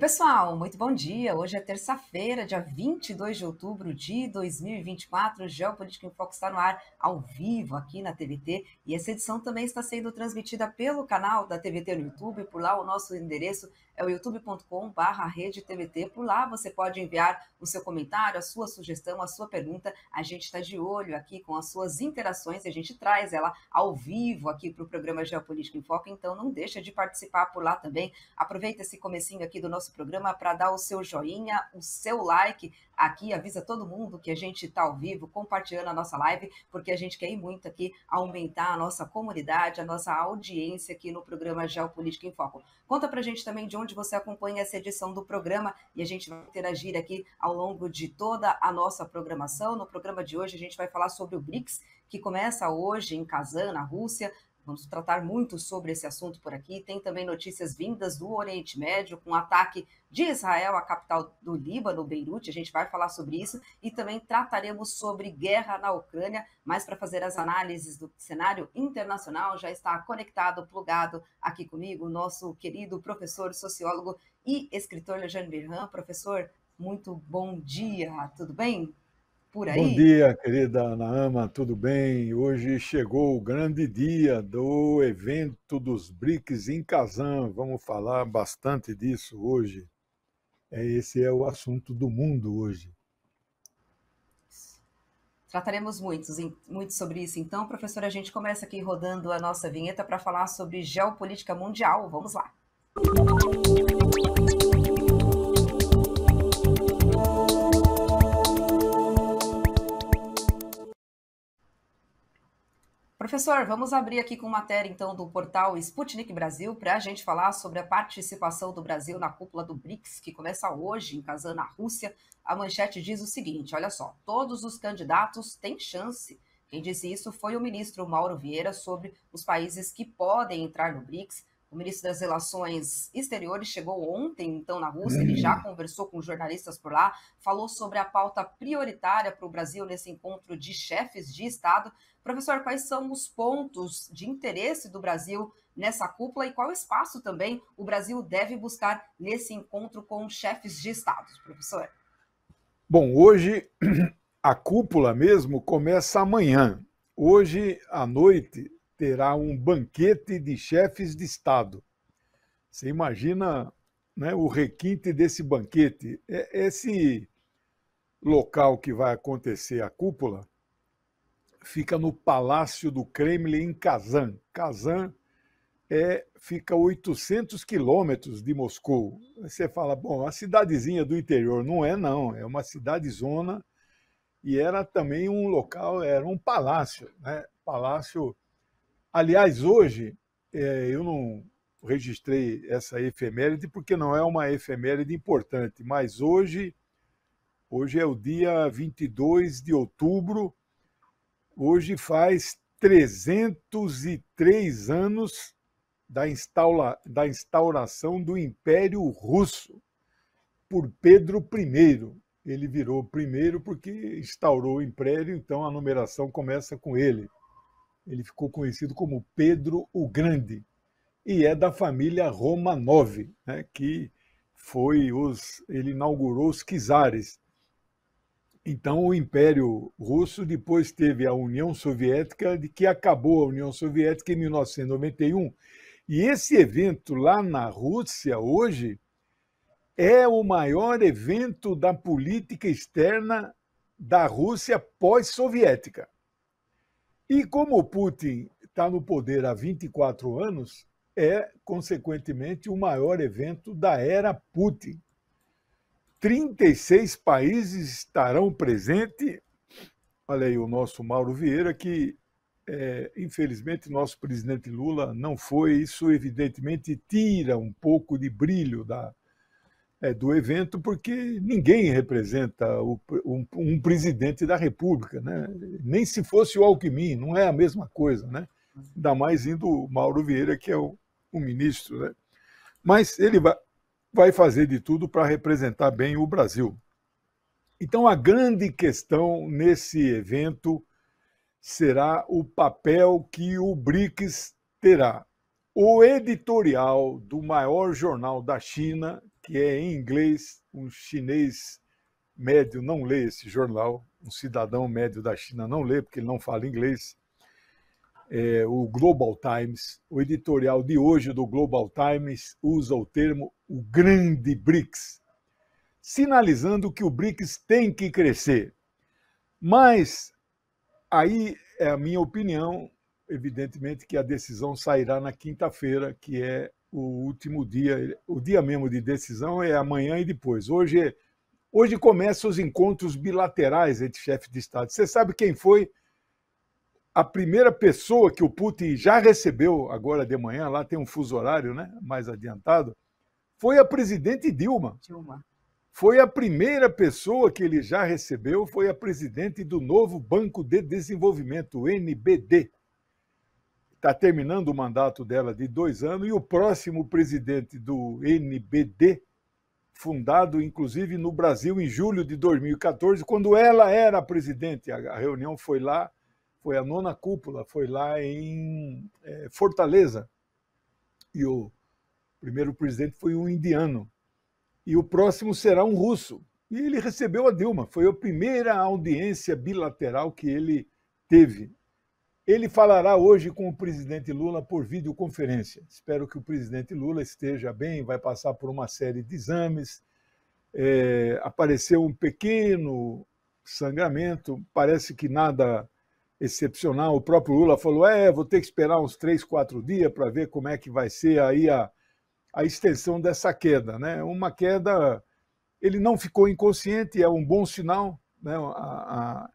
pessoal, muito bom dia. Hoje é terça-feira, dia 22 de outubro de 2024. Geopolítica em Foco está no ar ao vivo aqui na TVT e essa edição também está sendo transmitida pelo canal da TVT no YouTube. Por lá, o nosso endereço é o youtube.com.br Rede TVT. Por lá você pode enviar o seu comentário, a sua sugestão, a sua pergunta. A gente está de olho aqui com as suas interações e a gente traz ela ao vivo aqui para o programa Geopolítica em Foco. Então não deixa de participar por lá também. Aproveita esse comecinho aqui do nosso programa para dar o seu joinha, o seu like aqui. Avisa todo mundo que a gente está ao vivo, compartilhando a nossa live, porque a gente quer ir muito aqui aumentar a nossa comunidade, a nossa audiência aqui no programa Geopolítica em Foco. Conta para a gente também de onde onde você acompanha essa edição do programa e a gente vai interagir aqui ao longo de toda a nossa programação. No programa de hoje, a gente vai falar sobre o BRICS, que começa hoje em Kazan, na Rússia, Vamos tratar muito sobre esse assunto por aqui. Tem também notícias vindas do Oriente Médio, com ataque de Israel à capital do Líbano, Beirute. A gente vai falar sobre isso e também trataremos sobre guerra na Ucrânia. Mas para fazer as análises do cenário internacional, já está conectado, plugado aqui comigo, nosso querido professor, sociólogo e escritor Lejane Birhan. Professor, muito bom dia, tudo bem? por aí. Bom dia, querida Naama, tudo bem? Hoje chegou o grande dia do evento dos BRICS em Kazan. Vamos falar bastante disso hoje. É, esse é o assunto do mundo hoje. Trataremos muito sobre isso. Então, professora, a gente começa aqui rodando a nossa vinheta para falar sobre geopolítica mundial. Vamos lá. Música Professor, vamos abrir aqui com matéria então do portal Sputnik Brasil para a gente falar sobre a participação do Brasil na cúpula do BRICS, que começa hoje em Kazan, na Rússia. A manchete diz o seguinte: olha só, todos os candidatos têm chance. Quem disse isso foi o ministro Mauro Vieira sobre os países que podem entrar no BRICS. O ministro das Relações Exteriores chegou ontem, então, na Rússia. Ele já uhum. conversou com jornalistas por lá, falou sobre a pauta prioritária para o Brasil nesse encontro de chefes de Estado Professor, quais são os pontos de interesse do Brasil nessa cúpula e qual espaço também o Brasil deve buscar nesse encontro com chefes de Estado, professor? Bom, hoje a cúpula mesmo começa amanhã. Hoje à noite terá um banquete de chefes de Estado. Você imagina né, o requinte desse banquete? É esse local que vai acontecer a cúpula fica no Palácio do Kremlin, em Kazan. Kazan é, fica 800 quilômetros de Moscou. Você fala, bom, a cidadezinha do interior não é, não. É uma cidade zona e era também um local, era um palácio, né? Palácio. Aliás, hoje é, eu não registrei essa efeméride porque não é uma efeméride importante, mas hoje, hoje é o dia 22 de outubro Hoje faz 303 anos da, instaula, da instauração do Império Russo por Pedro I. Ele virou primeiro porque instaurou o império, então a numeração começa com ele. Ele ficou conhecido como Pedro o Grande e é da família Romanov, né, que foi os ele inaugurou os czares então, o Império Russo depois teve a União Soviética, de que acabou a União Soviética em 1991. E esse evento lá na Rússia hoje é o maior evento da política externa da Rússia pós-soviética. E como Putin está no poder há 24 anos, é, consequentemente, o maior evento da era Putin. 36 países estarão presentes. Olha aí o nosso Mauro Vieira, que é, infelizmente nosso presidente Lula não foi. Isso evidentemente tira um pouco de brilho da, é, do evento, porque ninguém representa o, um, um, presidente da República, né? nem se fosse o Alckmin, não é a mesma coisa, né? ainda mais indo o Mauro Vieira, que é o, o ministro. Né? Mas ele vai, vai fazer de tudo para representar bem o Brasil. Então, a grande questão nesse evento será o papel que o BRICS terá. O editorial do maior jornal da China, que é em inglês, um chinês médio não lê esse jornal, um cidadão médio da China não lê, porque ele não fala inglês, é, o Global Times, o editorial de hoje do Global Times usa o termo o grande BRICS, sinalizando que o BRICS tem que crescer. Mas aí é a minha opinião, evidentemente que a decisão sairá na quinta-feira, que é o último dia, o dia mesmo de decisão é amanhã e depois. Hoje, hoje começam os encontros bilaterais entre chefes de Estado. Você sabe quem foi? a primeira pessoa que o Putin já recebeu, agora de manhã, lá tem um fuso horário né, mais adiantado, foi a presidente Dilma. Dilma. Foi a primeira pessoa que ele já recebeu, foi a presidente do novo Banco de Desenvolvimento, NBD. Está terminando o mandato dela de dois anos e o próximo presidente do NBD, fundado inclusive no Brasil em julho de 2014, quando ela era presidente, a reunião foi lá foi a nona cúpula, foi lá em é, Fortaleza. E o primeiro presidente foi um indiano. E o próximo será um russo. E ele recebeu a Dilma. Foi a primeira audiência bilateral que ele teve. Ele falará hoje com o presidente Lula por videoconferência. Espero que o presidente Lula esteja bem, vai passar por uma série de exames. É, apareceu um pequeno sangramento, parece que nada excepcional. O próprio Lula falou: é, vou ter que esperar uns três, quatro dias para ver como é que vai ser aí a, a extensão dessa queda. Né? Uma queda, ele não ficou inconsciente, é um bom sinal, né? a,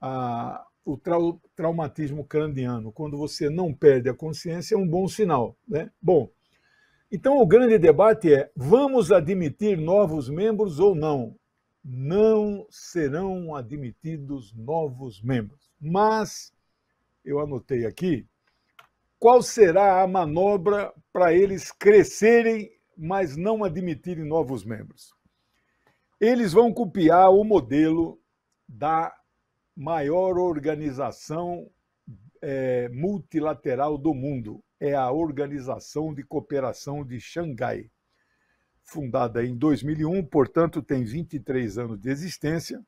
a, a o trau, traumatismo craniano, quando você não perde a consciência, é um bom sinal. Né? Bom, então o grande debate é: vamos admitir novos membros ou não? Não serão admitidos novos membros. Mas eu anotei aqui qual será a manobra para eles crescerem, mas não admitirem novos membros. Eles vão copiar o modelo da maior organização é, multilateral do mundo, é a Organização de Cooperação de Xangai. Fundada em 2001, portanto, tem 23 anos de existência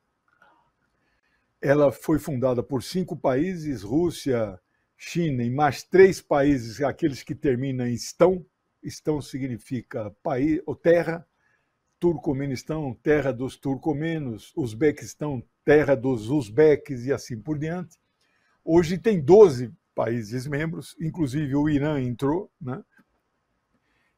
ela foi fundada por cinco países: Rússia, China e mais três países, aqueles que terminam em estão. Estão significa país ou terra. Turcomenistão, terra dos turcomenos, Uzbequistão, terra dos uzbeques e assim por diante. Hoje tem 12 países membros, inclusive o Irã entrou. Né?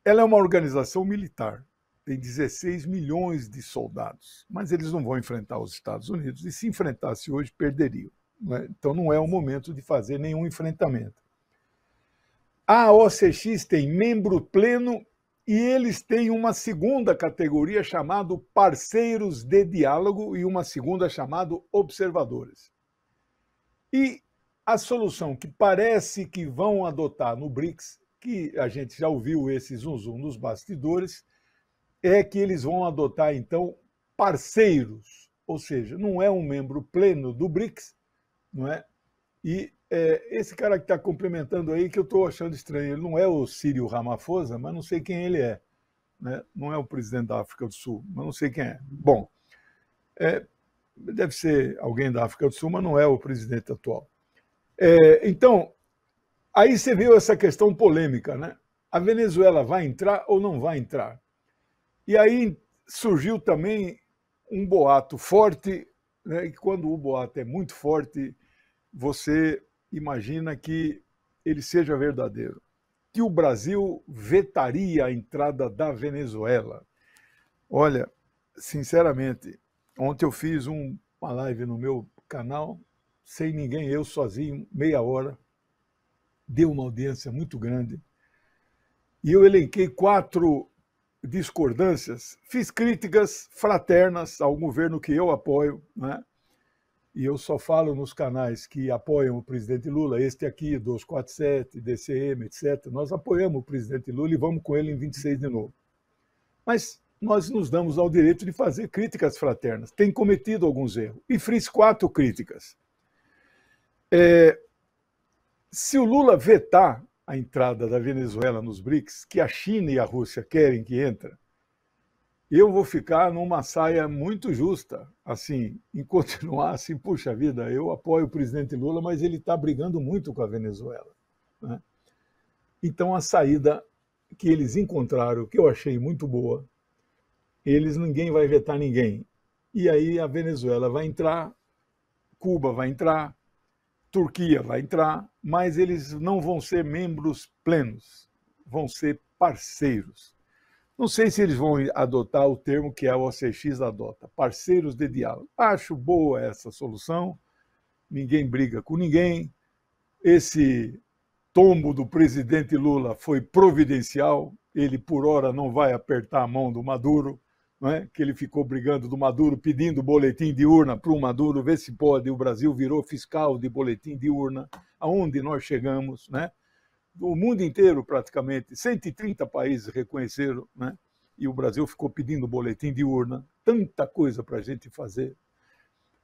Ela é uma organização militar tem 16 milhões de soldados, mas eles não vão enfrentar os Estados Unidos e se enfrentasse hoje perderiam. Né? Então não é o momento de fazer nenhum enfrentamento. A OCX tem membro pleno e eles têm uma segunda categoria chamada parceiros de diálogo e uma segunda chamada observadores. E a solução que parece que vão adotar no BRICS, que a gente já ouviu esse zum, zum nos bastidores, é que eles vão adotar, então, parceiros, ou seja, não é um membro pleno do BRICS, não é? E é, esse cara que está complementando aí, que eu estou achando estranho, ele não é o Círio Ramaphosa, mas não sei quem ele é. Né? Não é o presidente da África do Sul, mas não sei quem é. Bom, é, deve ser alguém da África do Sul, mas não é o presidente atual. É, então, aí você viu essa questão polêmica, né? A Venezuela vai entrar ou não vai entrar? E aí surgiu também um boato forte, né? e quando o boato é muito forte, você imagina que ele seja verdadeiro. Que o Brasil vetaria a entrada da Venezuela. Olha, sinceramente, ontem eu fiz um, uma live no meu canal, sem ninguém, eu sozinho, meia hora. Deu uma audiência muito grande. E eu elenquei quatro discordâncias, fiz críticas fraternas ao governo que eu apoio, né? e eu só falo nos canais que apoiam o presidente Lula, este aqui, 247, DCM, etc. Nós apoiamos o presidente Lula e vamos com ele em 26 de novo. Mas nós nos damos ao direito de fazer críticas fraternas. Tem cometido alguns erros. E fiz quatro críticas. É, se o Lula vetar a entrada da Venezuela nos BRICS, que a China e a Rússia querem que entre, eu vou ficar numa saia muito justa, assim, em continuar assim, puxa vida, eu apoio o presidente Lula, mas ele está brigando muito com a Venezuela. Né? Então, a saída que eles encontraram, que eu achei muito boa, eles ninguém vai vetar ninguém. E aí a Venezuela vai entrar, Cuba vai entrar, Turquia vai entrar, mas eles não vão ser membros plenos, vão ser parceiros. Não sei se eles vão adotar o termo que a OCX adota, parceiros de diálogo. Acho boa essa solução, ninguém briga com ninguém. Esse tombo do presidente Lula foi providencial, ele por hora não vai apertar a mão do Maduro, é? que ele ficou brigando do Maduro, pedindo boletim de urna para o Maduro, ver se pode. O Brasil virou fiscal de boletim de urna. Aonde nós chegamos, né? O mundo inteiro, praticamente, 130 países reconheceram, né? E o Brasil ficou pedindo boletim de urna. Tanta coisa para a gente fazer.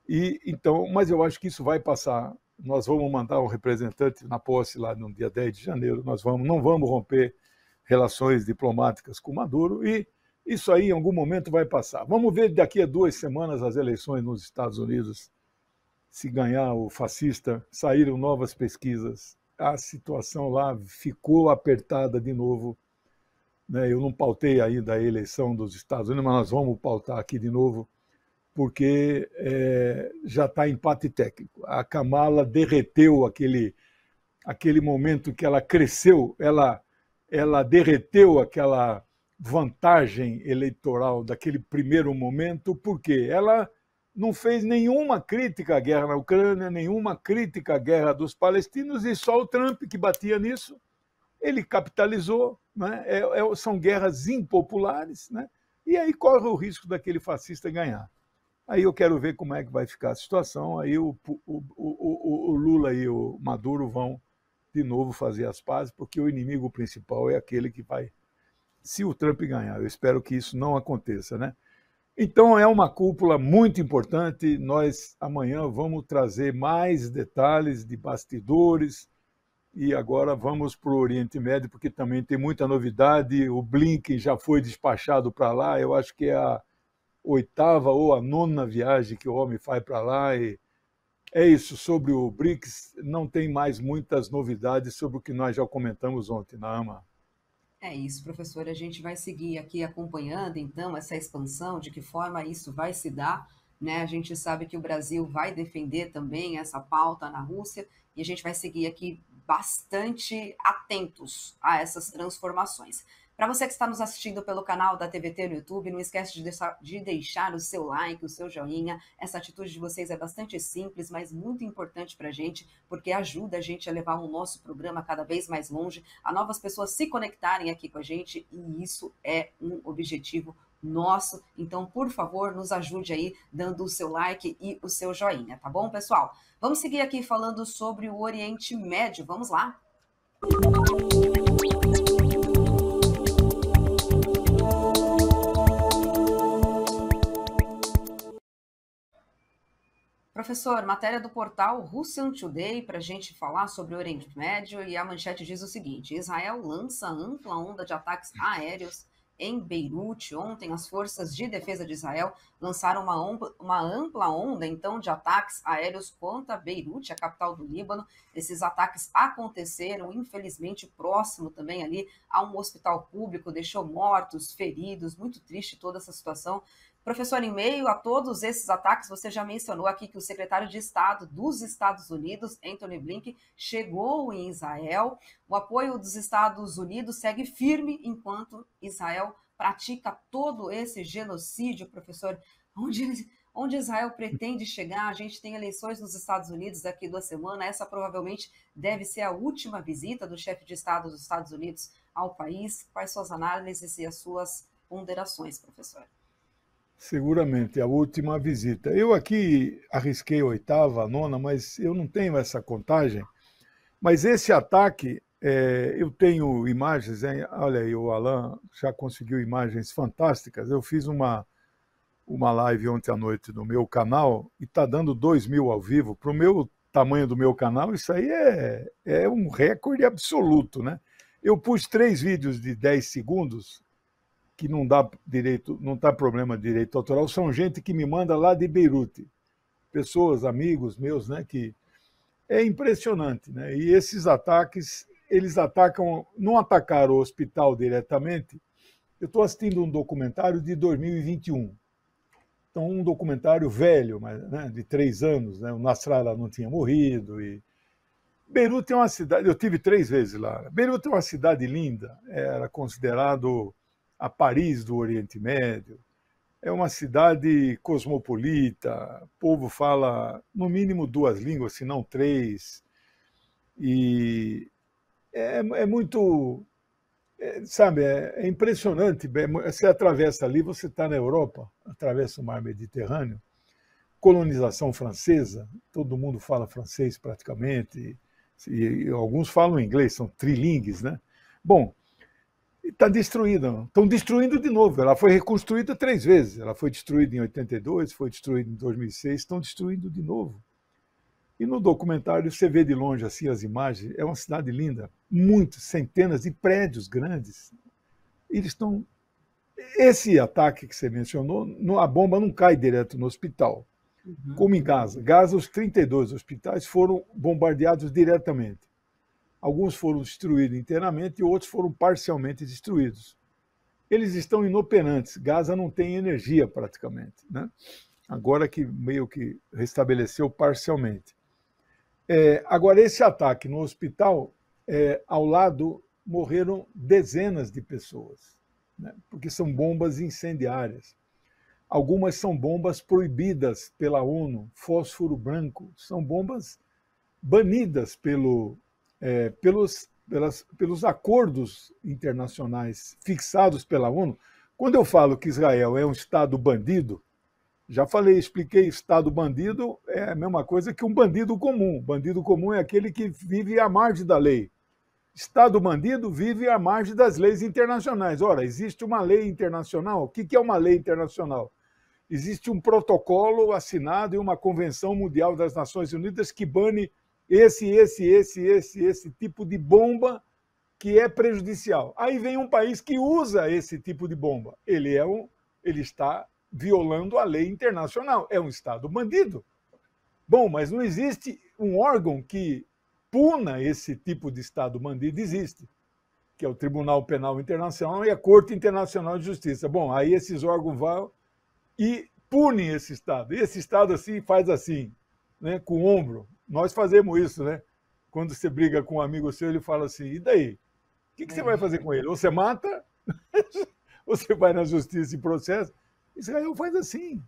E então, mas eu acho que isso vai passar. Nós vamos mandar um representante na posse lá no dia 10 de janeiro. Nós vamos, não vamos romper relações diplomáticas com Maduro e isso aí, em algum momento, vai passar. Vamos ver daqui a duas semanas as eleições nos Estados Unidos. Se ganhar o fascista, saíram novas pesquisas. A situação lá ficou apertada de novo. Né? Eu não pautei ainda a eleição dos Estados Unidos, mas nós vamos pautar aqui de novo, porque é, já está empate técnico. A Kamala derreteu aquele, aquele momento que ela cresceu, ela, ela derreteu aquela vantagem eleitoral daquele primeiro momento, porque ela não fez nenhuma crítica à guerra na Ucrânia, nenhuma crítica à guerra dos palestinos, e só o Trump que batia nisso, ele capitalizou. Né? É, é, são guerras impopulares, né? e aí corre o risco daquele fascista ganhar. Aí eu quero ver como é que vai ficar a situação. Aí o, o, o, o Lula e o Maduro vão de novo fazer as pazes, porque o inimigo principal é aquele que vai se o Trump ganhar. Eu espero que isso não aconteça, né? Então é uma cúpula muito importante. Nós amanhã vamos trazer mais detalhes de bastidores e agora vamos para o Oriente Médio porque também tem muita novidade. O Blinken já foi despachado para lá. Eu acho que é a oitava ou a nona viagem que o homem faz para lá e é isso sobre o BRICS. Não tem mais muitas novidades sobre o que nós já comentamos ontem, Naama. É isso, professora. A gente vai seguir aqui acompanhando, então, essa expansão, de que forma isso vai se dar. Né? A gente sabe que o Brasil vai defender também essa pauta na Rússia e a gente vai seguir aqui bastante atentos a essas transformações. Para você que está nos assistindo pelo canal da TVT no YouTube, não esquece de deixar, de deixar, o seu like, o seu joinha. Essa atitude de vocês é bastante simples, mas muito importante para a gente, porque ajuda a gente a levar o nosso programa cada vez mais longe, a novas pessoas se conectarem aqui com a gente, e isso é um objetivo nosso. Então, por favor, nos ajude aí dando o seu like e o seu joinha, tá bom, pessoal? Vamos seguir aqui falando sobre o Oriente Médio. Vamos lá. Música Professor, matéria do portal Russian Today para a gente falar sobre o Oriente Médio e a manchete diz o seguinte: Israel lança ampla onda de ataques aéreos em Beirute. Ontem, as forças de defesa de Israel lançaram uma, ampla, uma ampla onda, então, de ataques aéreos contra Beirute, a capital do Líbano. Esses ataques aconteceram, infelizmente, próximo também ali a um hospital público, deixou mortos, feridos. Muito triste toda essa situação. Professor, em meio a todos esses ataques, você já mencionou aqui que o secretário de Estado dos Estados Unidos, Anthony Blinken, chegou em Israel. O apoio dos Estados Unidos segue firme enquanto Israel pratica todo esse genocídio, professor. Onde, onde Israel pretende chegar? A gente tem eleições nos Estados Unidos daqui duas semanas. Essa provavelmente deve ser a última visita do chefe de Estado dos Estados Unidos ao país. Quais suas análises e as suas ponderações, professor? Seguramente, a última visita. Eu aqui arrisquei a oitava, a nona, mas eu não tenho essa contagem. Mas esse ataque, é, eu tenho imagens, hein? olha aí, o Alan já conseguiu imagens fantásticas. Eu fiz uma, uma live ontem à noite no meu canal e está dando 2 mil ao vivo. Para o meu tamanho do meu canal, isso aí é, é um recorde absoluto, né? Eu pus três vídeos de 10 segundos que não dá direito, não tá problema de direito autoral, são gente que me manda lá de Beirute. Pessoas, amigos meus, né, que é impressionante, né? E esses ataques, eles atacam, não atacaram o hospital diretamente. Eu estou assistindo um documentário de 2021. Então, um documentário velho, mas, né, de três anos, né? O Nasrallah não tinha morrido e Beirute é uma cidade, eu tive três vezes lá. Beirute é uma cidade linda, era considerado a Paris do Oriente Médio. É uma cidade cosmopolita, o povo fala no mínimo duas línguas, se não três. E é, é muito. É, sabe, é, é impressionante. É você atravessa ali, você está na Europa, atravessa o mar Mediterrâneo, colonização francesa, todo mundo fala francês praticamente, e, e alguns falam inglês, são trilingues, né? Bom, está destruída. Estão destruindo de novo. Ela foi reconstruída três vezes. Ela foi destruída em 82, foi destruída em 2006, estão destruindo de novo. E no documentário você vê de longe assim as imagens. É uma cidade linda, muitas centenas de prédios grandes. Eles estão esse ataque que você mencionou, a bomba não cai direto no hospital, uhum. como em Gaza. Gaza, os 32 hospitais foram bombardeados diretamente. Alguns foram destruídos inteiramente e outros foram parcialmente destruídos. Eles estão inoperantes. Gaza não tem energia praticamente, né? agora que meio que restabeleceu parcialmente. É, agora, esse ataque no hospital, é, ao lado, morreram dezenas de pessoas, né? porque são bombas incendiárias. Algumas são bombas proibidas pela ONU, fósforo branco, são bombas banidas pelo, é, pelos, pelas, pelos acordos internacionais fixados pela ONU. Quando eu falo que Israel é um Estado bandido, já falei, expliquei, Estado bandido é a mesma coisa que um bandido comum. Bandido comum é aquele que vive à margem da lei. Estado bandido vive à margem das leis internacionais. Ora, existe uma lei internacional. O que é uma lei internacional? Existe um protocolo assinado e uma Convenção Mundial das Nações Unidas que bane esse, esse, esse, esse, esse tipo de bomba que é prejudicial. Aí vem um país que usa esse tipo de bomba. Ele é um, ele está violando a lei internacional. É um estado bandido. Bom, mas não existe um órgão que puna esse tipo de estado bandido. Existe, que é o Tribunal Penal Internacional e a Corte Internacional de Justiça. Bom, aí esses órgãos vão e punem esse estado. E esse estado assim faz assim, né, com o ombro. Nós fazemos isso, né? Quando você briga com um amigo seu, ele fala assim: e daí? O que, que você vai fazer com ele? Ou você mata, ou você vai na justiça e processo. Israel faz assim.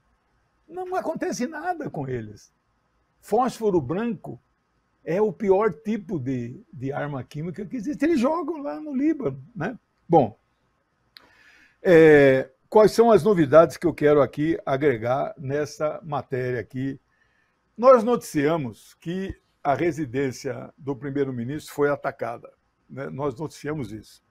Não acontece nada com eles. Fósforo branco é o pior tipo de, de arma química que existe. Eles jogam lá no Líbano, né? Bom, é, quais são as novidades que eu quero aqui agregar nessa matéria aqui nós noticiamos que a residência do primeiro-ministro foi atacada. Né? Nós noticiamos isso.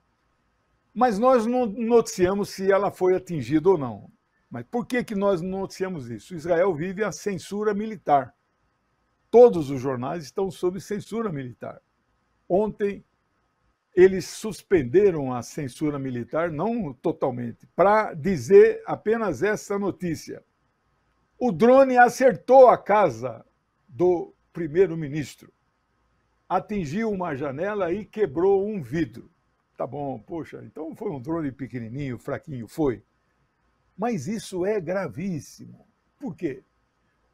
Mas nós não noticiamos se ela foi atingida ou não. Mas por que, que nós não noticiamos isso? Israel vive a censura militar. Todos os jornais estão sob censura militar. Ontem, eles suspenderam a censura militar, não totalmente, para dizer apenas essa notícia. O drone acertou a casa do primeiro-ministro, atingiu uma janela e quebrou um vidro. Tá bom, poxa, então foi um drone pequenininho, fraquinho, foi. Mas isso é gravíssimo. Por quê?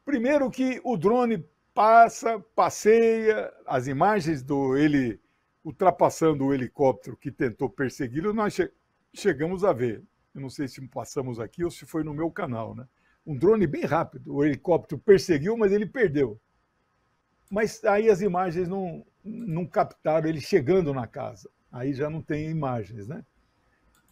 Primeiro que o drone passa, passeia, as imagens do ele ultrapassando o helicóptero que tentou persegui-lo, nós che chegamos a ver. Eu não sei se passamos aqui ou se foi no meu canal, né? um drone bem rápido. O helicóptero perseguiu, mas ele perdeu. Mas aí as imagens não, não captaram ele chegando na casa. Aí já não tem imagens, né?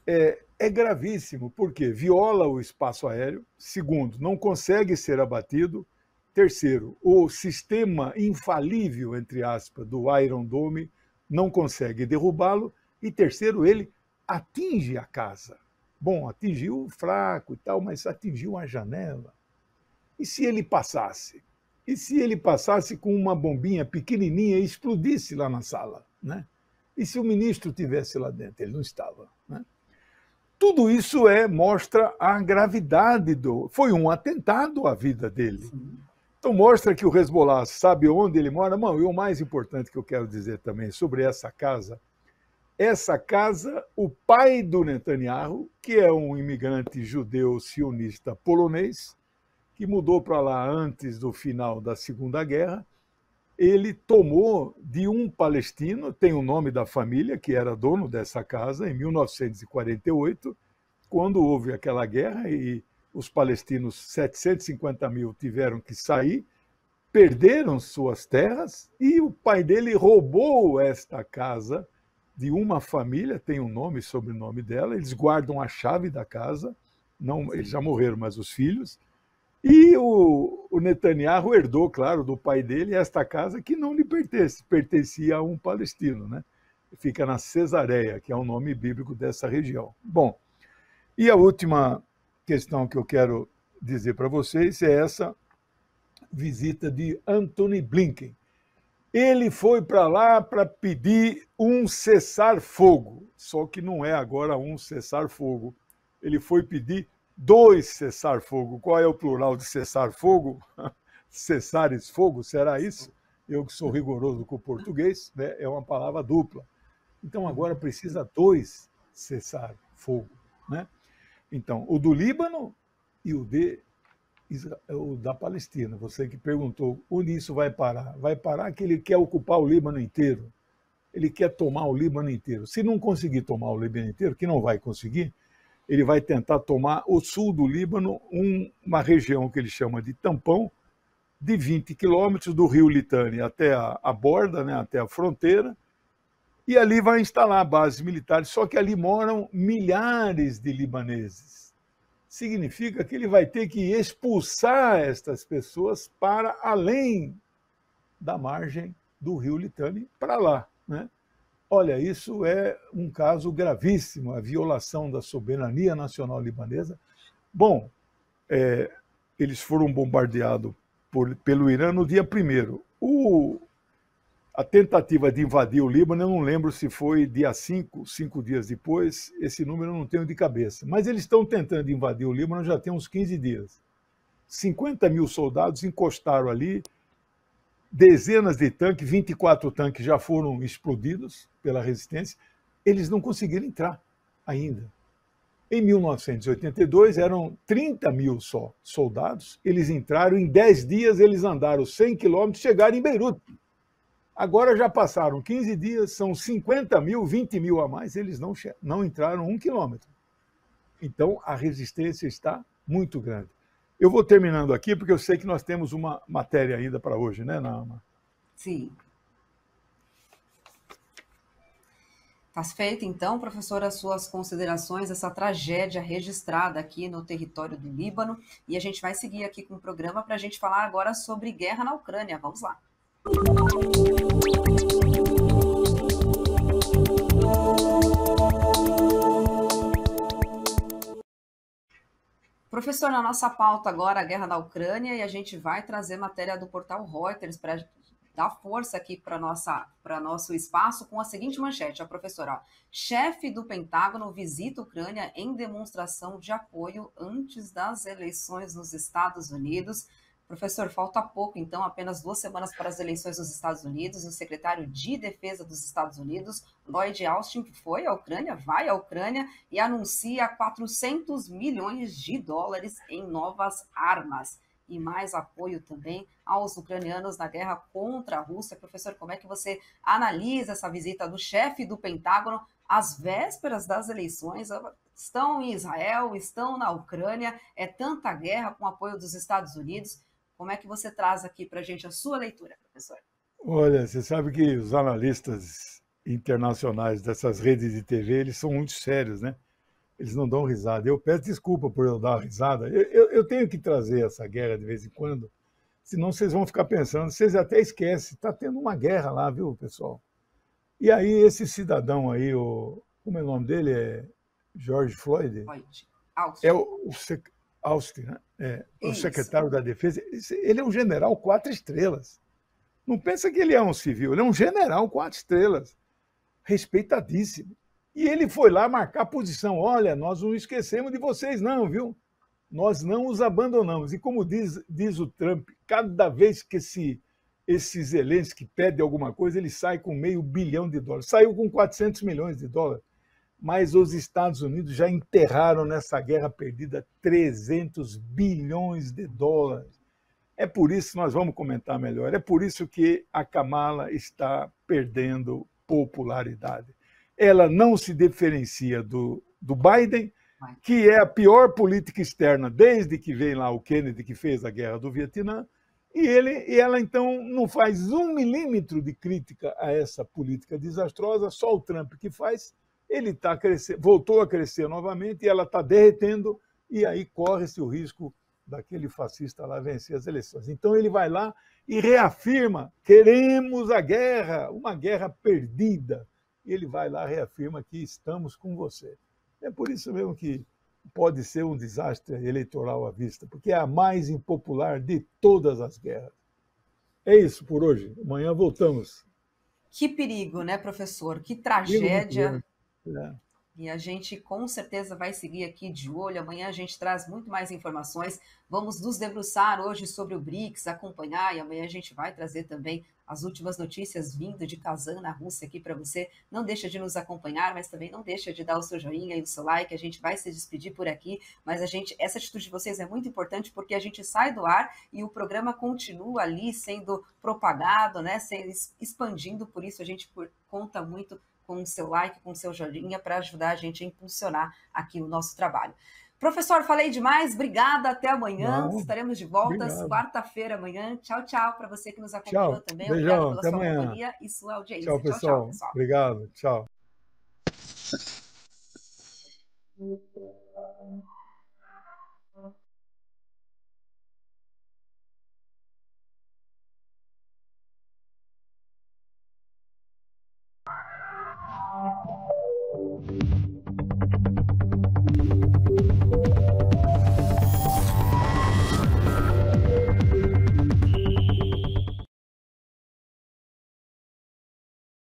É, é gravíssimo, porque viola o espaço aéreo. Segundo, não consegue ser abatido. Terceiro, o sistema infalível, entre aspas, do Iron Dome não consegue derrubá-lo. E terceiro, ele atinge a casa. Bom, atingiu o fraco e tal, mas atingiu a janela. E se ele passasse? E se ele passasse com uma bombinha pequenininha e explodisse lá na sala? Né? E se o ministro tivesse lá dentro? Ele não estava. Né? Tudo isso é mostra a gravidade do. Foi um atentado à vida dele. Então mostra que o Hezbollah sabe onde ele mora. Mano, e o mais importante que eu quero dizer também sobre essa casa essa casa o pai do Netanyahu, que é um imigrante judeu sionista polonês, que mudou para lá antes do final da Segunda Guerra, ele tomou de um palestino, tem o nome da família, que era dono dessa casa, em 1948, quando houve aquela guerra e os palestinos, 750 mil, tiveram que sair, perderam suas terras e o pai dele roubou esta casa de uma família, tem um nome e sobrenome dela, eles guardam a chave da casa, não, eles já morreram, mas os filhos. E o, o Netanyahu herdou, claro, do pai dele esta casa que não lhe pertence, pertencia a um palestino, né? Fica na Cesareia, que é o nome bíblico dessa região. Bom, e a última questão que eu quero dizer para vocês é essa visita de Anthony Blinken. Ele foi para lá para pedir um cessar-fogo, só que não é agora um cessar-fogo. Ele foi pedir dois cessar-fogo. Qual é o plural de cessar-fogo? Cessares fogo, será isso? Eu que sou rigoroso com o português, né? é uma palavra dupla. Então agora precisa dois cessar-fogo. Né? Então, o do Líbano e o de é da Palestina. Você que perguntou onde isso vai parar. Vai parar que ele quer ocupar o Líbano inteiro. Ele quer tomar o Líbano inteiro. Se não conseguir tomar o Líbano inteiro, que não vai conseguir, ele vai tentar tomar o sul do Líbano, uma região que ele chama de tampão, de 20 quilômetros do rio Litani até a, a borda, né, até a fronteira, e ali vai instalar bases militares. Só que ali moram milhares de libaneses significa que ele vai ter que expulsar estas pessoas para além da margem do rio Litani, para lá. Né? Olha, isso é um caso gravíssimo, a violação da soberania nacional libanesa. Bom, é, eles foram bombardeados por, pelo Irã no dia 1. O a tentativa de invadir o Líbano, eu não lembro se foi dia 5, cinco dias depois, esse número eu não tenho de cabeça. Mas eles estão tentando invadir o Líbano já tem uns 15 dias. 50 mil soldados encostaram ali, dezenas de tanques, 24 tanques já foram explodidos pela resistência, eles não conseguiram entrar ainda. Em 1982 eram 30 mil só soldados, eles entraram, em 10 dias eles andaram 100 quilômetros, chegaram em Beirute Agora já passaram 15 dias, são 50 mil, 20 mil a mais, eles não, não entraram um quilômetro. Então a resistência está muito grande. Eu vou terminando aqui, porque eu sei que nós temos uma matéria ainda para hoje, né, Nama? Sim. Faz tá feito, então, professora, as suas considerações, essa tragédia registrada aqui no território do Líbano. E a gente vai seguir aqui com o programa para a gente falar agora sobre guerra na Ucrânia. Vamos lá. Professor, na nossa pauta agora, a guerra na Ucrânia, e a gente vai trazer matéria do portal Reuters para dar força aqui para nossa para nosso espaço com a seguinte manchete, a professora, chefe do Pentágono visita a Ucrânia em demonstração de apoio antes das eleições nos Estados Unidos. Professor, falta pouco, então, apenas duas semanas para as eleições nos Estados Unidos. O secretário de Defesa dos Estados Unidos, Lloyd Austin, foi à Ucrânia, vai à Ucrânia e anuncia 400 milhões de dólares em novas armas e mais apoio também aos ucranianos na guerra contra a Rússia. Professor, como é que você analisa essa visita do chefe do Pentágono às vésperas das eleições? Estão em Israel, estão na Ucrânia, é tanta guerra com apoio dos Estados Unidos. Como é que você traz aqui para a gente a sua leitura, professor? Olha, você sabe que os analistas internacionais dessas redes de TV, eles são muito sérios, né? Eles não dão risada. Eu peço desculpa por eu dar risada. Eu, eu, eu tenho que trazer essa guerra de vez em quando, senão vocês vão ficar pensando, vocês até esquecem, está tendo uma guerra lá, viu, pessoal? E aí esse cidadão aí, o, como é o nome dele? É George Floyd? Floyd. É o, o, Austin, né? é, o secretário da Defesa, ele é um general quatro estrelas. Não pensa que ele é um civil, ele é um general quatro estrelas, respeitadíssimo. E ele foi lá marcar posição. Olha, nós não esquecemos de vocês, não, viu? Nós não os abandonamos. E como diz, diz o Trump, cada vez que esse, esse Zelensky pede alguma coisa, ele sai com meio bilhão de dólares. Saiu com 400 milhões de dólares mas os Estados Unidos já enterraram nessa guerra perdida 300 bilhões de dólares. É por isso, nós vamos comentar melhor, é por isso que a Kamala está perdendo popularidade. Ela não se diferencia do, do Biden, que é a pior política externa desde que vem lá o Kennedy, que fez a guerra do Vietnã, e, ele, e ela então não faz um milímetro de crítica a essa política desastrosa, só o Trump que faz ele tá crescendo, voltou a crescer novamente e ela está derretendo, e aí corre-se o risco daquele fascista lá vencer as eleições. Então ele vai lá e reafirma: queremos a guerra, uma guerra perdida. Ele vai lá reafirma que estamos com você. É por isso mesmo que pode ser um desastre eleitoral à vista, porque é a mais impopular de todas as guerras. É isso por hoje. Amanhã voltamos. Que perigo, né, professor? Que tragédia. É. E a gente com certeza vai seguir aqui de olho. Amanhã a gente traz muito mais informações. Vamos nos debruçar hoje sobre o BRICS, acompanhar, e amanhã a gente vai trazer também as últimas notícias vindo de Kazan, na Rússia, aqui para você. Não deixa de nos acompanhar, mas também não deixa de dar o seu joinha e o seu like. A gente vai se despedir por aqui, mas a gente, essa atitude de vocês é muito importante porque a gente sai do ar e o programa continua ali sendo propagado, né, sendo expandindo. Por isso a gente conta muito com o seu like, com o seu joinha, para ajudar a gente a impulsionar aqui o nosso trabalho. Professor, falei demais, obrigada, até amanhã. Não, Estaremos de volta quarta-feira amanhã. Tchau, tchau, para você que nos acompanhou tchau, também. Beijão, Obrigado pela sua amanhã. companhia e sua audiência. Tchau, pessoal. Tchau, tchau, pessoal. Obrigado, tchau.